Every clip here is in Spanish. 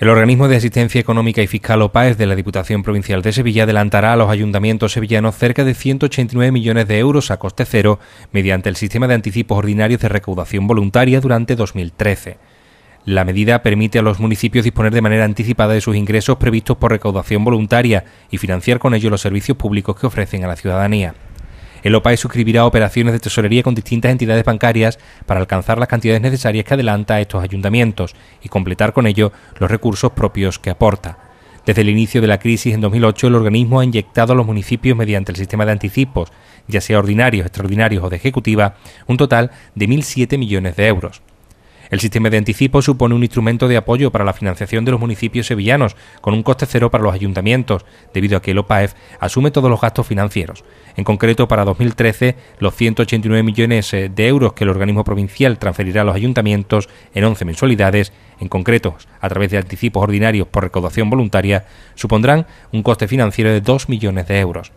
El organismo de asistencia económica y fiscal OPAES de la Diputación Provincial de Sevilla adelantará a los ayuntamientos sevillanos cerca de 189 millones de euros a coste cero mediante el sistema de anticipos ordinarios de recaudación voluntaria durante 2013. La medida permite a los municipios disponer de manera anticipada de sus ingresos previstos por recaudación voluntaria y financiar con ello los servicios públicos que ofrecen a la ciudadanía. El OPAE suscribirá operaciones de tesorería con distintas entidades bancarias para alcanzar las cantidades necesarias que adelanta a estos ayuntamientos y completar con ello los recursos propios que aporta. Desde el inicio de la crisis en 2008, el organismo ha inyectado a los municipios mediante el sistema de anticipos, ya sea ordinarios, extraordinarios o de ejecutiva, un total de 1.007 millones de euros. El sistema de anticipo supone un instrumento de apoyo para la financiación de los municipios sevillanos, con un coste cero para los ayuntamientos, debido a que el OPAEF asume todos los gastos financieros. En concreto, para 2013, los 189 millones eh, de euros que el organismo provincial transferirá a los ayuntamientos en 11 mensualidades, en concreto a través de anticipos ordinarios por recaudación voluntaria, supondrán un coste financiero de 2 millones de euros.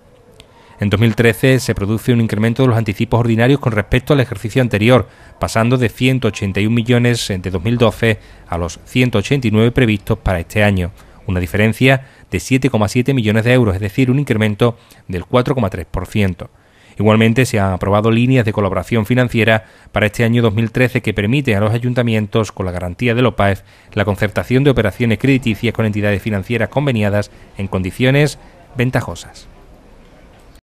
En 2013 se produce un incremento de los anticipos ordinarios con respecto al ejercicio anterior, pasando de 181 millones de 2012 a los 189 previstos para este año, una diferencia de 7,7 millones de euros, es decir, un incremento del 4,3%. Igualmente se han aprobado líneas de colaboración financiera para este año 2013 que permiten a los ayuntamientos, con la garantía de OPAEF, la concertación de operaciones crediticias con entidades financieras conveniadas en condiciones ventajosas.